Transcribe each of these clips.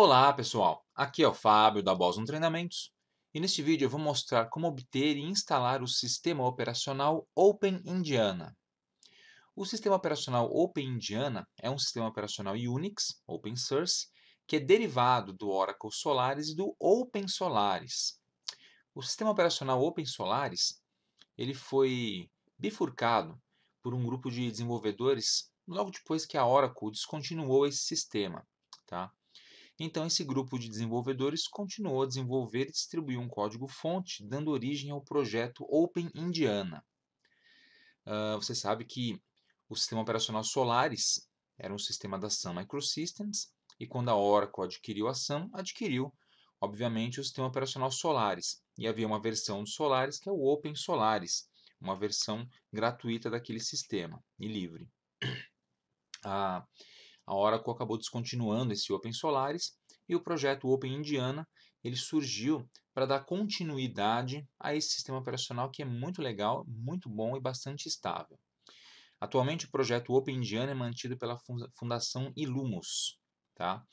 Olá pessoal, aqui é o Fábio da Boson Treinamentos e neste vídeo eu vou mostrar como obter e instalar o sistema operacional Open Indiana. O sistema operacional Open Indiana é um sistema operacional Unix, open source, que é derivado do Oracle Solaris e do Open Solaris. O sistema operacional Open Solaris ele foi bifurcado por um grupo de desenvolvedores logo depois que a Oracle descontinuou esse sistema. Tá? Então, esse grupo de desenvolvedores continuou a desenvolver e distribuir um código-fonte, dando origem ao projeto Open Indiana. Uh, você sabe que o sistema operacional Solaris era um sistema da Sun Microsystems, e quando a Oracle adquiriu a Sun, adquiriu, obviamente, o sistema operacional Solaris. E havia uma versão do Solaris que é o Open Solaris, uma versão gratuita daquele sistema e livre. uh, a Oracle acabou descontinuando esse Open Solaris e o projeto Open Indiana ele surgiu para dar continuidade a esse sistema operacional que é muito legal, muito bom e bastante estável. Atualmente o projeto Open Indiana é mantido pela Fundação Ilumus, tá?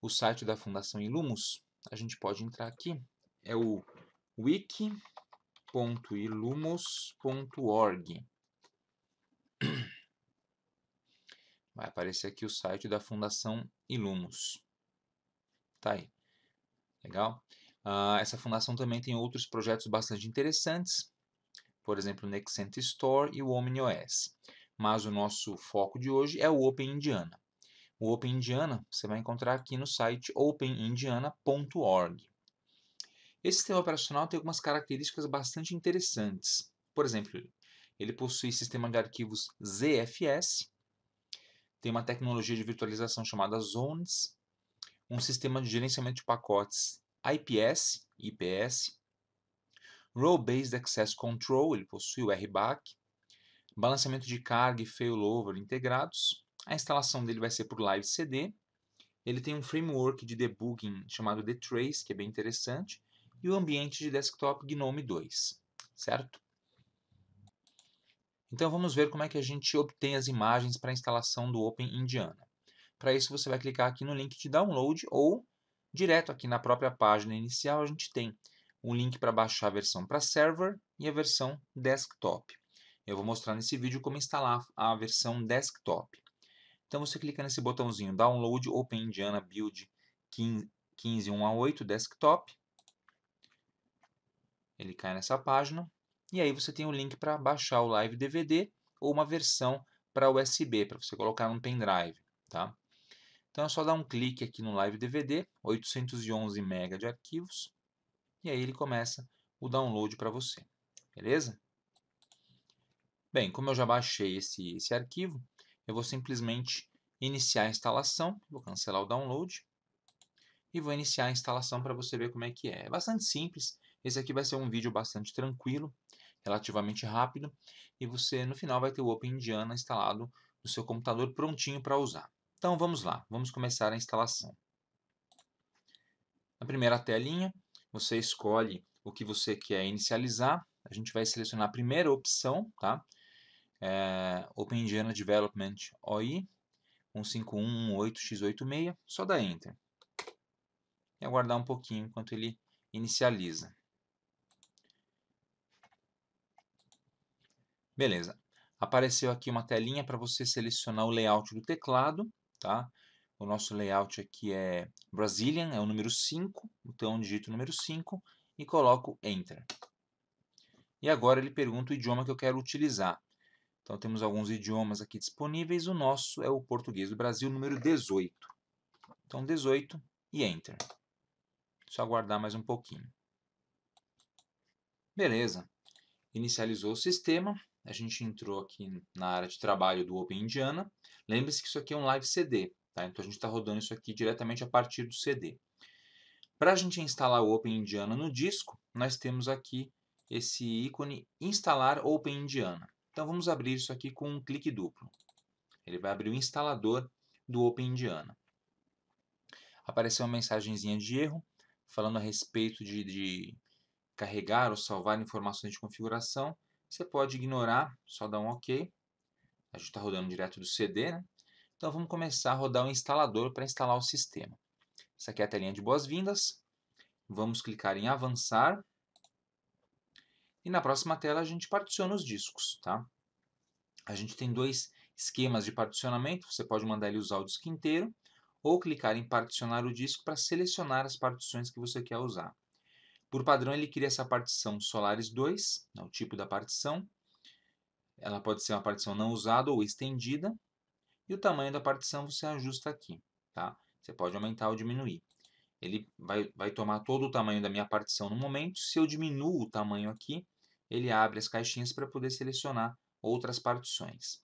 O site da Fundação Ilumus, a gente pode entrar aqui, é o wiki.ilumus.org. Vai aparecer aqui o site da Fundação Ilumus. Tá aí. Legal? Ah, essa fundação também tem outros projetos bastante interessantes, por exemplo, o Nexent Store e o OmniOS. Mas o nosso foco de hoje é o Open Indiana. O Open Indiana você vai encontrar aqui no site openindiana.org. Esse sistema operacional tem algumas características bastante interessantes. Por exemplo, ele possui sistema de arquivos ZFS, tem uma tecnologia de virtualização chamada Zones, um sistema de gerenciamento de pacotes IPS, IPS, Role-Based Access Control, ele possui o RBAC, balanceamento de carga e failover integrados. A instalação dele vai ser por Live CD. Ele tem um framework de debugging chamado DTrace, que é bem interessante, e o ambiente de desktop GNOME 2, certo? Então vamos ver como é que a gente obtém as imagens para a instalação do Open Indiana. Para isso você vai clicar aqui no link de download ou direto aqui na própria página inicial a gente tem um link para baixar a versão para server e a versão desktop. Eu vou mostrar nesse vídeo como instalar a versão desktop. Então você clica nesse botãozinho Download Open Indiana Build 15.1.8 Desktop. Ele cai nessa página. E aí você tem o link para baixar o Live DVD ou uma versão para USB, para você colocar num pendrive. Tá? Então é só dar um clique aqui no Live DVD, 811 MB de arquivos, e aí ele começa o download para você. Beleza? Bem, como eu já baixei esse, esse arquivo, eu vou simplesmente iniciar a instalação, vou cancelar o download e vou iniciar a instalação para você ver como é que é. É bastante simples, esse aqui vai ser um vídeo bastante tranquilo, relativamente rápido e você no final vai ter o Open Indiana instalado no seu computador prontinho para usar. Então vamos lá, vamos começar a instalação. Na primeira telinha, você escolhe o que você quer inicializar. A gente vai selecionar a primeira opção, tá? É, Open Indiana Development OI 15118x86, só dá Enter. E aguardar um pouquinho enquanto ele inicializa. Beleza. Apareceu aqui uma telinha para você selecionar o layout do teclado, tá? O nosso layout aqui é Brazilian, é o número 5, então digito o número 5 e coloco Enter. E agora ele pergunta o idioma que eu quero utilizar. Então temos alguns idiomas aqui disponíveis, o nosso é o português do Brasil, número 18. Então 18 e Enter. Só aguardar mais um pouquinho. Beleza. Inicializou o sistema, a gente entrou aqui na área de trabalho do Open Indiana. Lembre-se que isso aqui é um live CD, tá? Então a gente está rodando isso aqui diretamente a partir do CD. Para a gente instalar o Open Indiana no disco, nós temos aqui esse ícone Instalar Open Indiana. Então vamos abrir isso aqui com um clique duplo. Ele vai abrir o instalador do Open Indiana. Apareceu uma mensagenzinha de erro, falando a respeito de, de carregar ou salvar informações de configuração você pode ignorar, só dar um OK. A gente está rodando direto do CD, né? Então vamos começar a rodar o instalador para instalar o sistema. Essa aqui é a telinha de boas-vindas. Vamos clicar em avançar. E na próxima tela a gente particiona os discos, tá? A gente tem dois esquemas de particionamento. Você pode mandar ele usar o disco inteiro ou clicar em particionar o disco para selecionar as partições que você quer usar. Por padrão, ele cria essa partição solares 2, é né, o tipo da partição. Ela pode ser uma partição não usada ou estendida. E o tamanho da partição você ajusta aqui. Tá? Você pode aumentar ou diminuir. Ele vai, vai tomar todo o tamanho da minha partição no momento. Se eu diminuo o tamanho aqui, ele abre as caixinhas para poder selecionar outras partições.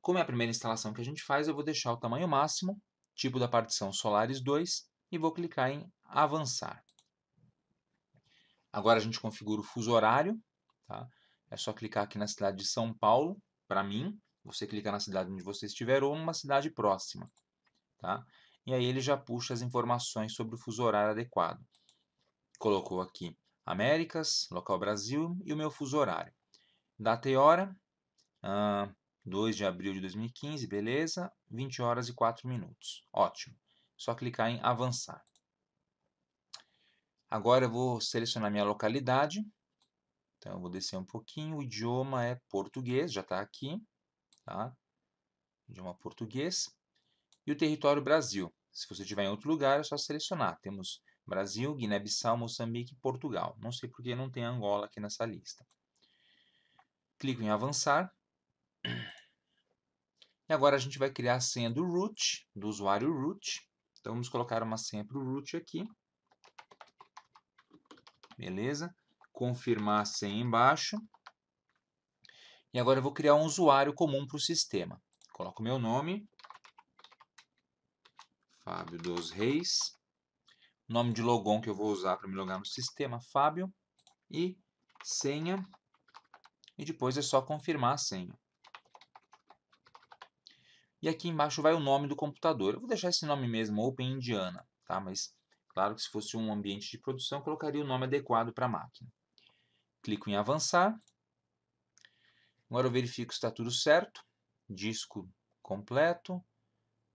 Como é a primeira instalação que a gente faz, eu vou deixar o tamanho máximo, tipo da partição Solaris 2, e vou clicar em Avançar. Agora a gente configura o fuso horário, tá? É só clicar aqui na cidade de São Paulo, para mim. Você clica na cidade onde você estiver ou numa cidade próxima, tá? E aí ele já puxa as informações sobre o fuso horário adequado. Colocou aqui Américas, local Brasil e o meu fuso horário. Data e hora, uh, 2 de abril de 2015, beleza? 20 horas e 4 minutos. Ótimo. Só clicar em avançar. Agora eu vou selecionar minha localidade. Então eu vou descer um pouquinho. O idioma é português, já está aqui. Tá? Idioma português. E o território Brasil. Se você estiver em outro lugar, é só selecionar. Temos Brasil, Guiné-Bissau, Moçambique e Portugal. Não sei porque não tem Angola aqui nessa lista. Clico em avançar. E agora a gente vai criar a senha do root, do usuário root. Então vamos colocar uma senha para o root aqui beleza? Confirmar a senha embaixo. E agora eu vou criar um usuário comum para o sistema. Coloco meu nome, Fábio dos Reis, nome de logon que eu vou usar para me logar no sistema, Fábio, e senha, e depois é só confirmar a senha. E aqui embaixo vai o nome do computador. Eu vou deixar esse nome mesmo, Open Indiana, tá? Mas Claro que se fosse um ambiente de produção, colocaria o nome adequado para a máquina. Clico em avançar. Agora eu verifico se está tudo certo. Disco completo.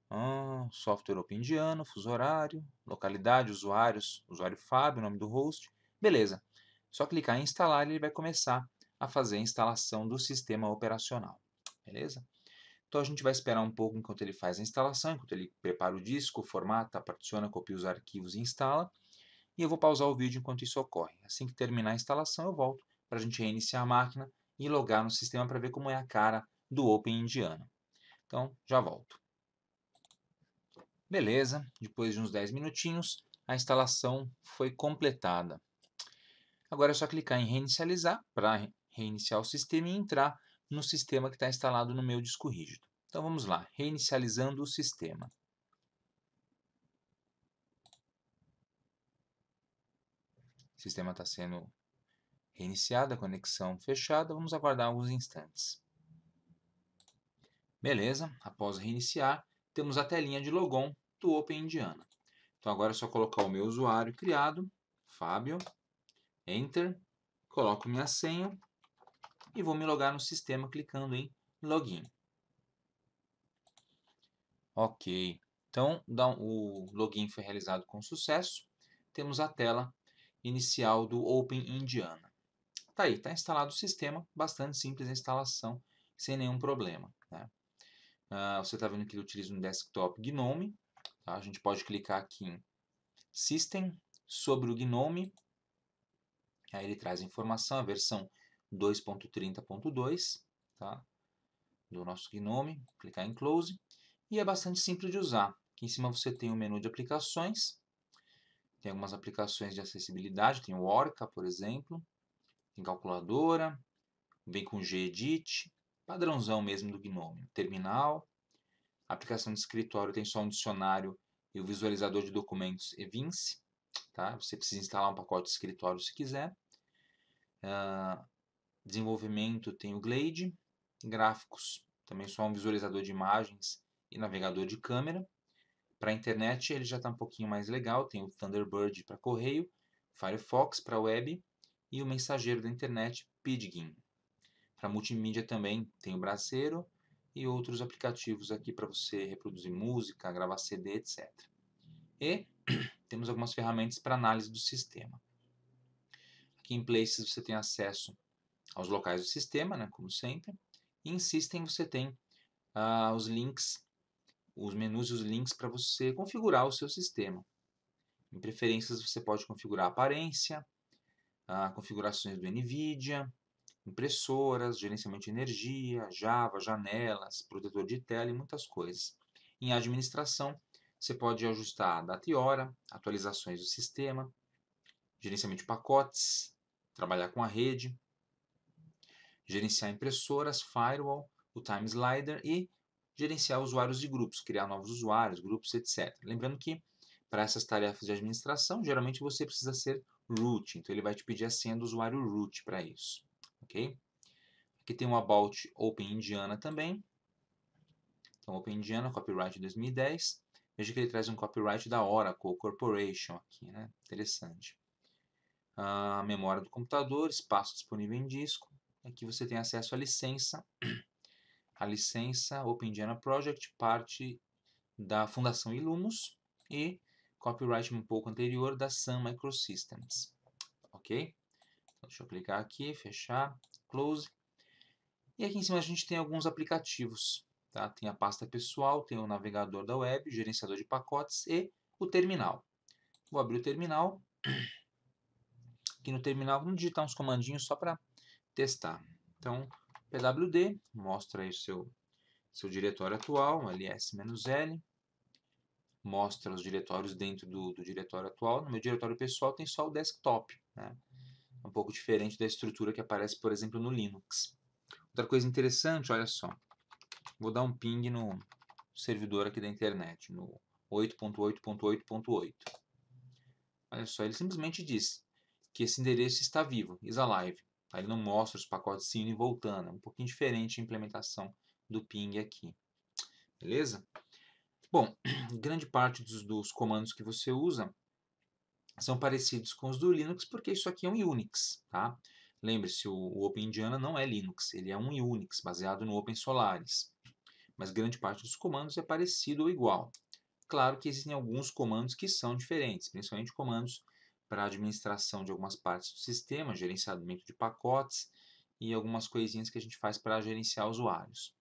Ah, software open fuso horário, localidade, usuários, usuário Fábio, nome do host. Beleza. Só clicar em instalar e ele vai começar a fazer a instalação do sistema operacional. Beleza? Então a gente vai esperar um pouco enquanto ele faz a instalação, enquanto ele prepara o disco, formata, particiona, copia os arquivos e instala. E eu vou pausar o vídeo enquanto isso ocorre. Assim que terminar a instalação eu volto para a gente reiniciar a máquina e logar no sistema para ver como é a cara do Open Indiana. Então já volto. Beleza, depois de uns 10 minutinhos a instalação foi completada. Agora é só clicar em reinicializar para reiniciar o sistema e entrar no sistema que está instalado no meu disco rígido. Então vamos lá, reinicializando o sistema. O sistema está sendo reiniciado, a conexão fechada, vamos aguardar alguns instantes. Beleza, após reiniciar, temos a telinha de logon do Open Indiana. Então agora é só colocar o meu usuário criado, Fábio, Enter, coloco minha senha e vou me logar no sistema clicando em Login. Ok. Então, o login foi realizado com sucesso. Temos a tela inicial do Open Indiana. Tá aí, está instalado o sistema, bastante simples a instalação, sem nenhum problema. Né? Ah, você está vendo que ele utiliza um desktop GNOME. Tá? A gente pode clicar aqui em System, sobre o GNOME. Aí ele traz informação, a versão 2.30.2 tá? do nosso GNOME. Clicar em Close e é bastante simples de usar. Aqui em cima você tem o um menu de aplicações, tem algumas aplicações de acessibilidade, tem o Orca, por exemplo, tem calculadora, vem com Gedit, padrãozão mesmo do Gnome, terminal, aplicação de escritório tem só um dicionário e o visualizador de documentos Evince, tá? Você precisa instalar um pacote de escritório se quiser. Uh, desenvolvimento tem o Glade, gráficos também só um visualizador de imagens e navegador de câmera. Para a internet ele já está um pouquinho mais legal, tem o Thunderbird para correio, Firefox para web e o mensageiro da internet Pidgin. Para multimídia também tem o Braceiro e outros aplicativos aqui para você reproduzir música, gravar CD, etc. E temos algumas ferramentas para análise do sistema. Aqui em Places você tem acesso aos locais do sistema, né, como sempre. E em System você tem ah, os links os menus e os links para você configurar o seu sistema. Em preferências você pode configurar a aparência, a ah, configurações do NVIDIA, impressoras, gerenciamento de energia, Java, janelas, protetor de tela e muitas coisas. Em administração, você pode ajustar a data e hora, atualizações do sistema, gerenciamento de pacotes, trabalhar com a rede, gerenciar impressoras, firewall, o time slider e gerenciar usuários e grupos, criar novos usuários, grupos, etc. Lembrando que para essas tarefas de administração, geralmente você precisa ser root, então ele vai te pedir a senha do usuário root para isso, ok? Aqui tem um About Open Indiana também, então Open Indiana, copyright 2010, veja que ele traz um copyright da Oracle Corporation aqui, né? Interessante. A ah, memória do computador, espaço disponível em disco, aqui você tem acesso à licença a licença Open OpenGenera Project, parte da Fundação Illumos e copyright um pouco anterior da Sun Microsystems. Ok? Então, deixa eu clicar aqui, fechar, close. E aqui em cima a gente tem alguns aplicativos. Tá? Tem a pasta pessoal, tem o navegador da web, gerenciador de pacotes e o terminal. Vou abrir o terminal. Aqui no terminal, vamos digitar uns comandinhos só para testar. Então, PWD, mostra aí seu, seu diretório atual, ls-l, mostra os diretórios dentro do, do diretório atual. No meu diretório pessoal tem só o desktop, né? É um pouco diferente da estrutura que aparece, por exemplo, no Linux. Outra coisa interessante, olha só, vou dar um ping no servidor aqui da internet, no 8.8.8.8. Olha só, ele simplesmente diz que esse endereço está vivo, is alive. Ele não mostra os pacotes indo e voltando. É um pouquinho diferente a implementação do ping aqui. Beleza? Bom, grande parte dos, dos comandos que você usa são parecidos com os do Linux, porque isso aqui é um Unix, tá? Lembre-se, o, o OpenIndiana não é Linux, ele é um Unix, baseado no OpenSolaris. Mas grande parte dos comandos é parecido ou igual. Claro que existem alguns comandos que são diferentes, principalmente comandos para administração de algumas partes do sistema, gerenciamento de pacotes e algumas coisinhas que a gente faz para gerenciar usuários.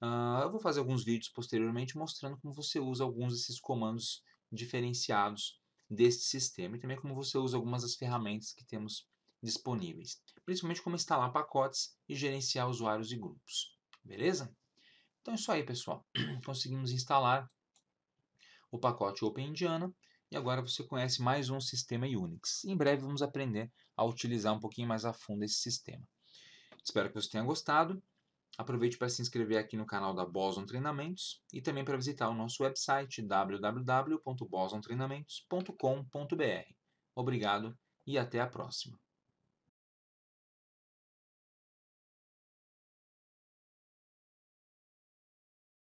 Uh, eu vou fazer alguns vídeos posteriormente mostrando como você usa alguns desses comandos diferenciados deste sistema e também como você usa algumas das ferramentas que temos disponíveis, principalmente como instalar pacotes e gerenciar usuários e grupos. Beleza? Então é isso aí, pessoal. Conseguimos instalar o pacote OpenIndiana e agora você conhece mais um sistema Unix. Em breve vamos aprender a utilizar um pouquinho mais a fundo esse sistema. Espero que você tenha gostado. Aproveite para se inscrever aqui no canal da Boson Treinamentos e também para visitar o nosso website www.bosontreinamentos.com.br. Obrigado e até a próxima.